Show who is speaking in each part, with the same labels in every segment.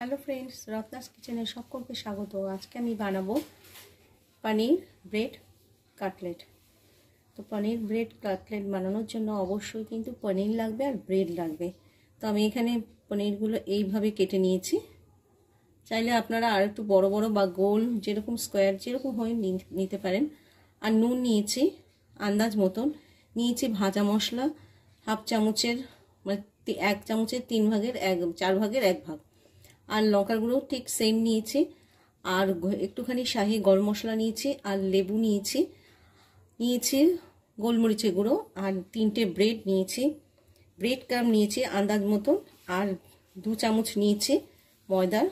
Speaker 1: hello friends Ratna's কিচেনে সকলকে স্বাগত আজকে আমি বানাবো পনির ব্রেড কাটলেট তো পনির ব্রেড কাটলেট বানানোর জন্য অবশ্যই কিন্তু পনির লাগবে আর ব্রেড লাগবে তো আমি এখানে পনিরগুলো এইভাবে কেটে নিয়েছি চাইলে আপনারা আর একটু বড়ো বড়ো বা গোল যেরকম স্কোয়ার যেরকম হয়ে নিতে পারেন আর নুন নিয়েছি আন্দাজ মতন নিয়েছি ভাজা মশলা হাফ চামচের মানে এক চামচের তিন ভাগের এক চার ভাগের এক ভাগ আর লঙ্কার গুঁড়ো ঠিক সেম নিয়েছি আর একটুখানি শাহি গরম মশলা নিয়েছি আর লেবু নিয়েছি নিয়েছি গোলমরিচের গুঁড়ো আর তিনটে ব্রেড নিয়েছি ব্রেড কাম নিয়েছি আন্দাজ মতন আর দু চামচ নিয়েছি ময়দার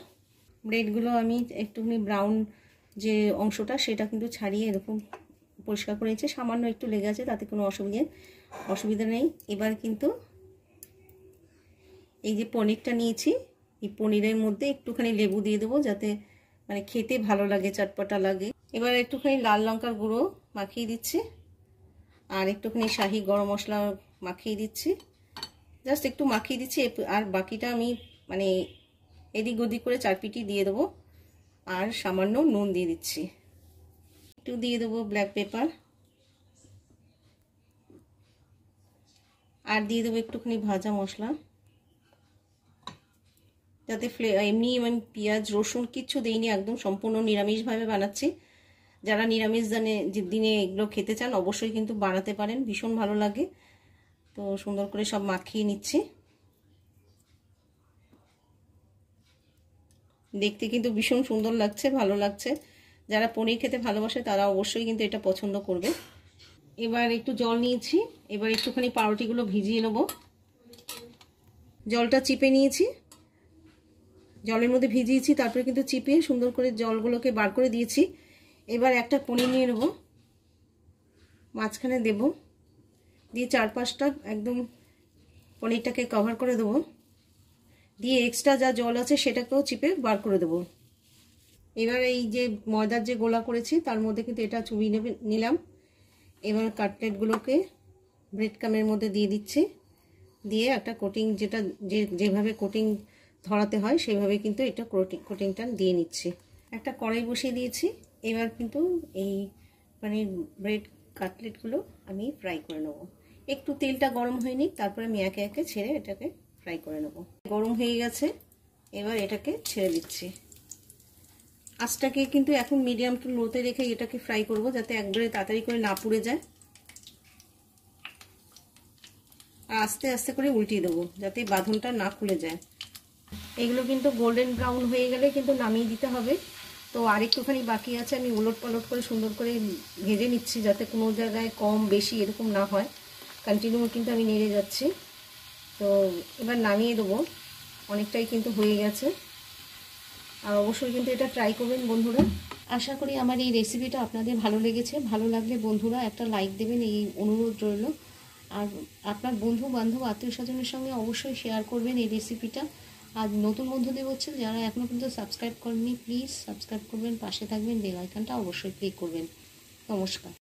Speaker 1: ব্রেডগুলো আমি একটুখানি ব্রাউন যে অংশটা সেটা কিন্তু ছাড়িয়ে এরকম পরিষ্কার করে সামান্য একটু লেগে আছে তাতে কোনো অসুবিধে অসুবিধা নেই এবার কিন্তু এই যে পনিরটা নিয়েছি এই পনিরের মধ্যে একটুখানি লেবু দিয়ে দেবো যাতে মানে খেতে ভালো লাগে চটপটা লাগে এবার একটুখানি লাল লঙ্কার গুঁড়ো মাখিয়ে দিচ্ছি আর একটুখানি শাহি গরম মশলা মাখিয়ে দিচ্ছি জাস্ট একটু মাখিয়ে দিচ্ছি আর বাকিটা আমি মানে এদিক ওদিক করে চারপিটি দিয়ে দেবো আর সামান্য নুন দিয়ে দিচ্ছি একটু দিয়ে দেবো ব্ল্যাক পেপার আর দিয়ে দেবো একটুখানি ভাজা মশলা যাতে ফ্লে এমনি আমি পেঁয়াজ রসুন কিচ্ছু দিইনি একদম সম্পূর্ণ নিরামিষভাবে বানাচ্ছি যারা নিরামিষ জানে দিনে এগুলো খেতে চান অবশ্যই কিন্তু বানাতে পারেন ভীষণ ভালো লাগে তো সুন্দর করে সব মাখিয়ে নিচ্ছি দেখতে কিন্তু ভীষণ সুন্দর লাগছে ভালো লাগছে যারা পনির খেতে ভালোবাসে তারা অবশ্যই কিন্তু এটা পছন্দ করবে এবার একটু জল নিয়েছি এবার একটুখানি পাউরুটিগুলো ভিজিয়ে নেব জলটা চিপে নিয়েছি জলের মধ্যে ভিজিয়েছি তারপরে কিন্তু চিপে সুন্দর করে জলগুলোকে বার করে দিয়েছি এবার একটা পনির নিয়ে নেব মাঝখানে দেব দিয়ে চার পাঁচটা একদম পনিরটাকে কভার করে দেবো দিয়ে এক্সট্রা যা জল আছে সেটাকেও চিপে বার করে দেবো এবার এই যে ময়দার যে গোলা করেছি তার মধ্যে কিন্তু এটা চুবি নেবে নিলাম এবার কাটলেটগুলোকে ব্রেড কামের মধ্যে দিয়ে দিচ্ছি দিয়ে একটা কোটিং যেটা যে যেভাবে কোটিং ধরাতে হয় সেইভাবে কিন্তু এটা কোটিংটা দিয়ে নিচ্ছি একটা কড়াই বসিয়ে দিয়েছি এবার কিন্তু এই মানে ব্রেড কাটলেটগুলো আমি ফ্রাই করে নেবো একটু তেলটা গরম হয়ে নিই তারপরে আমি একে একে ছেড়ে এটাকে ফ্রাই করে নেবো গরম হয়ে গেছে এবার এটাকে ছেড়ে দিচ্ছি আঁচটাকে কিন্তু এখন মিডিয়াম টু লোতে রেখে এটাকে ফ্রাই করব যাতে একবারে তাড়াতাড়ি করে না পুড়ে যায় আর আস্তে আস্তে করে উল্টিয়ে দেবো যাতে বাঁধনটা না খুলে যায় এগুলো কিন্তু গোল্ডেন ব্রাউন হয়ে গেলে কিন্তু নামিয়ে দিতে হবে তো আরেকটুখানি বাকি আছে আমি উলট পালট করে সুন্দর করে ভেজে নিচ্ছি যাতে কোনো জায়গায় কম বেশি এরকম না হয় কন্টিনিউ কিন্তু আমি নেড়ে যাচ্ছি তো এবার নামিয়ে দেবো অনেকটাই কিন্তু হয়ে গেছে আর অবশ্যই কিন্তু এটা ট্রাই করবেন বন্ধুরা আশা করি আমার এই রেসিপিটা আপনাদের ভালো লেগেছে ভালো লাগলে বন্ধুরা একটা লাইক দেবেন এই অনুরোধ রইল আর আপনার বন্ধু বান্ধব আত্মীয় স্বজনের সঙ্গে অবশ্যই শেয়ার করবেন এই রেসিপিটা আর নতুন বন্ধুদের হচ্ছে যারা এখনও পর্যন্ত সাবস্ক্রাইব করেননি প্লিজ সাবস্ক্রাইব করবেন পাশে থাকবেন বেল আইকনটা অবশ্যই ক্লিক করবেন নমস্কার